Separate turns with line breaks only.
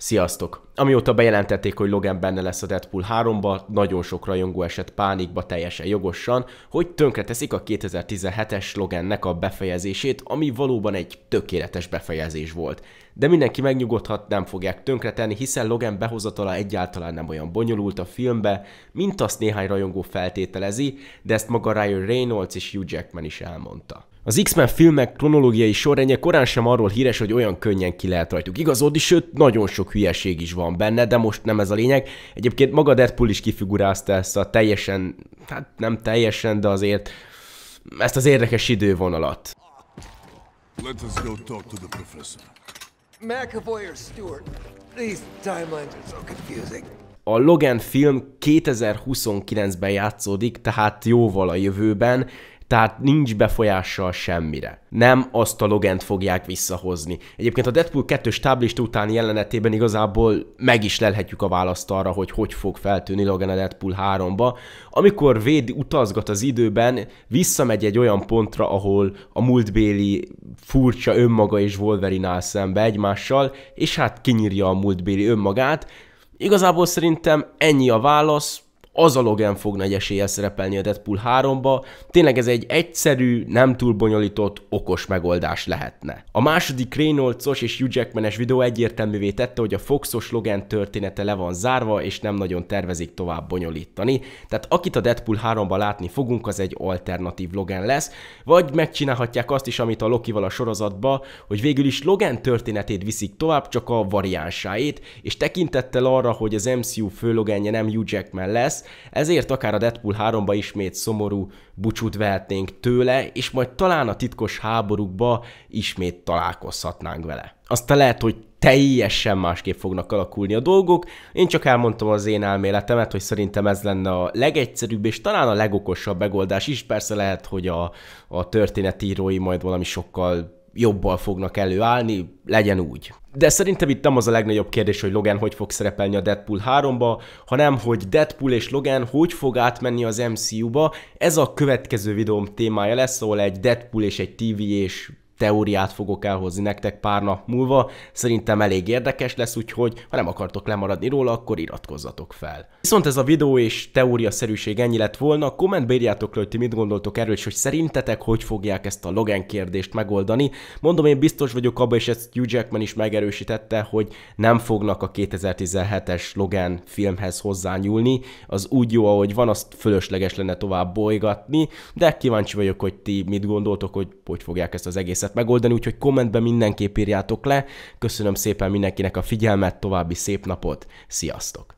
Sziasztok! Amióta bejelentették, hogy Logan benne lesz a Deadpool 3-ba, nagyon sok rajongó esett pánikba teljesen jogosan, hogy tönkreteszik a 2017-es Logannek a befejezését, ami valóban egy tökéletes befejezés volt. De mindenki megnyugodhat, nem fogják tönkretenni, hiszen Logan behozatala egyáltalán nem olyan bonyolult a filmbe, mint azt néhány rajongó feltételezi, de ezt maga Ryan Reynolds és Hugh Jackman is elmondta. Az X-Men filmek kronológiai sorrendje korán sem arról híres, hogy olyan könnyen ki lehet rajtuk igazodni, sőt, nagyon sok hülyeség is van benne, de most nem ez a lényeg. Egyébként maga Deadpool is kifigurázta ezt a teljesen, hát nem teljesen, de azért ezt az érdekes idővonalat. Let us go talk to the professor. McAvoy or Stewart. These timelines are so confusing. A Logan film 2029-ben játszódik, tehát jóval a jövőben, tehát nincs befolyással semmire. Nem azt a Logent fogják visszahozni. Egyébként a Deadpool 2 stáblista utáni jelenetében igazából meg is lelhetjük a választ arra, hogy hogy fog feltűnni Logan a Deadpool 3-ba. Amikor Véd utazgat az időben, visszamegy egy olyan pontra, ahol a múltbéli furcsa önmaga és Wolverine áll szembe egymással, és hát kinyírja a múltbéli önmagát. Igazából szerintem ennyi a válasz, az a Logan fog nagy eséllyel szerepelni a Deadpool 3-ba. Tényleg ez egy egyszerű, nem túl bonyolított, okos megoldás lehetne. A második Reynolds-os és Hugh Jackman-es videó egyértelművé tette, hogy a Foxos Logan története le van zárva, és nem nagyon tervezik tovább bonyolítani. Tehát akit a Deadpool 3-ba látni fogunk, az egy alternatív Logan lesz, vagy megcsinálhatják azt is, amit a Lokival a sorozatba, hogy végül is Logan történetét viszik tovább, csak a variánsáit, és tekintettel arra, hogy az MCU főlogenje nem Hugh Jackman lesz, ezért akár a Deadpool 3-ba ismét szomorú bucsút vehetnénk tőle, és majd talán a titkos háborúkba ismét találkozhatnánk vele. Aztán lehet, hogy teljesen másképp fognak alakulni a dolgok. Én csak elmondtam az én elméletemet, hogy szerintem ez lenne a legegyszerűbb és talán a legokosabb megoldás is. Persze lehet, hogy a, a történetírói majd valami sokkal jobbal fognak előállni, legyen úgy. De szerintem itt nem az a legnagyobb kérdés, hogy Logan hogy fog szerepelni a Deadpool 3-ba, hanem hogy Deadpool és Logan hogy fog átmenni az MCU-ba. Ez a következő videóm témája lesz, ahol egy Deadpool és egy TV és teóriát fogok elhozni nektek pár nap múlva. Szerintem elég érdekes lesz, úgyhogy ha nem akartok lemaradni róla, akkor iratkozzatok fel. Viszont ez a videó és Teória szerűség ennyi lett volna. Kommentbe írjátok le, hogy ti mit gondoltok erről, és hogy szerintetek hogy fogják ezt a login kérdést megoldani. Mondom, én biztos vagyok abban, és ezt Hugh Jackman is megerősítette, hogy nem fognak a 2017-es Logan filmhez hozzányúlni. Az úgy jó, ahogy van, azt fölösleges lenne tovább bolygatni, de kíváncsi vagyok, hogy ti mit gondoltok, hogy hogy fogják ezt az egészet egészet megoldani, úgyhogy kommentben mindenképp írjátok le. Köszönöm szépen mindenkinek a figyelmet, további szép napot, sziasztok!